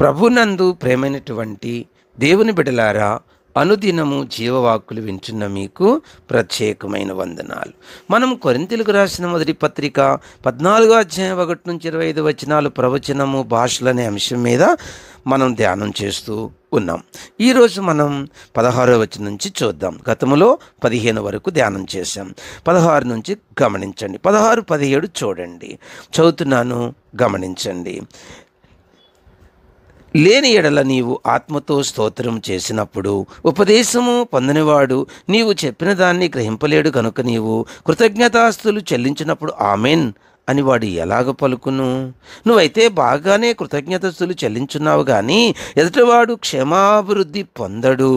ప్రభునందు ప్రేమైనటువంటి దేవుని బిడలారా అనుదినము జీవవాక్కులు వింటున్న మీకు ప్రత్యేకమైన వందనాలు మనం కొరింతలకు రాసిన మొదటి పత్రిక పద్నాలుగో అధ్యాయం ఒకటి నుంచి ఇరవై ఐదు వచనాలు ప్రవచనము భాషలనే అంశం మీద మనం ధ్యానం చేస్తూ ఉన్నాం ఈరోజు మనం పదహారో వచనం నుంచి చూద్దాం గతంలో పదిహేను వరకు ధ్యానం చేశాం పదహారు నుంచి గమనించండి పదహారు పదిహేడు చూడండి చదువుతున్నాను గమనించండి లేని ఎడల నీవు ఆత్మతో స్తోత్రం చేసినప్పుడు ఉపదేశము పొందనివాడు నీవు చెప్పిన దాన్ని గ్రహింపలేడు కనుక నీవు కృతజ్ఞతాస్తులు చెల్లించినప్పుడు ఆమెన్ అని వాడు ఎలాగ పలుకును నువ్వైతే బాగానే కృతజ్ఞతస్తులు చెల్లించున్నావు కానీ ఎదుటివాడు క్షేమాభివృద్ధి పొందడు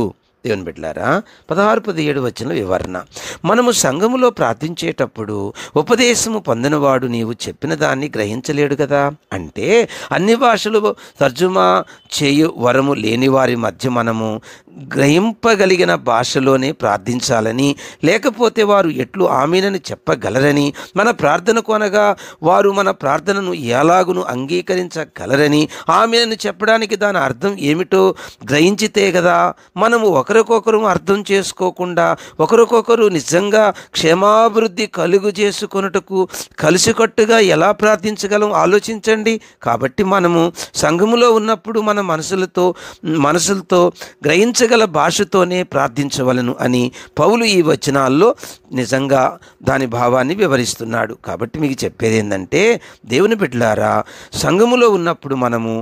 దేవుని బిడ్డలారా పదహారు పదిహేడు వచ్చిన వివరణ మనము సంఘములో ప్రార్థించేటప్పుడు ఉపదేశము పొందినవాడు నీవు చెప్పిన దాన్ని గ్రహించలేడు కదా అంటే అన్ని భాషలు తర్జుమా చేయు వరము లేని వారి మధ్య మనము గ్రహింపగలిగిన భాషలోనే ప్రార్థించాలని లేకపోతే వారు ఎట్లు ఆమెనని చెప్పగలరని మన ప్రార్థన కొనగా వారు మన ప్రార్థనను ఎలాగును అంగీకరించగలరని ఆమెనని చెప్పడానికి దాని అర్థం ఏమిటో గ్రహించితే కదా మనము ఒక ఒకరికొకరు అర్థం చేసుకోకుండా ఒకరికొకరు నిజంగా క్షేమాభివృద్ధి కలుగు చేసుకున్నటకు కలిసికట్టుగా ఎలా ప్రార్థించగలం ఆలోచించండి కాబట్టి మనము సంఘములో ఉన్నప్పుడు మన మనసులతో మనసులతో గ్రహించగల భాషతోనే ప్రార్థించవలను అని పౌలు ఈ వచనాల్లో నిజంగా దాని భావాన్ని వివరిస్తున్నాడు కాబట్టి మీకు చెప్పేది ఏంటంటే దేవుని బిడ్డలారా సంఘములో ఉన్నప్పుడు మనము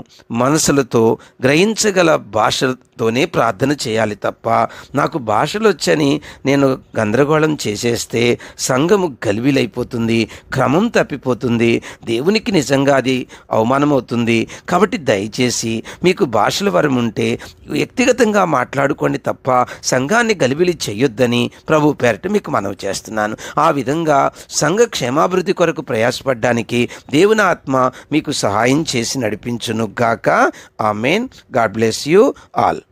మనసులతో గ్రహించగల భాషతోనే ప్రార్థన చేయాలి తప్ప తప్ప నాకు భాషలు వచ్చని నేను గందరగోళం చేసేస్తే సంఘము గలివిలైపోతుంది క్రమం తప్పిపోతుంది దేవునికి నిజంగా అది అవమానం అవుతుంది కాబట్టి దయచేసి మీకు భాషల వరం ఉంటే వ్యక్తిగతంగా మాట్లాడుకోండి తప్ప సంఘాన్ని గలివిలి చేయొద్దని ప్రభు పేరట మీకు మనవి చేస్తున్నాను ఆ విధంగా సంఘ క్షేమాభివృద్ధి కొరకు ప్రయాసపడడానికి దేవుని ఆత్మ మీకు సహాయం చేసి నడిపించును గాక amen god bless you all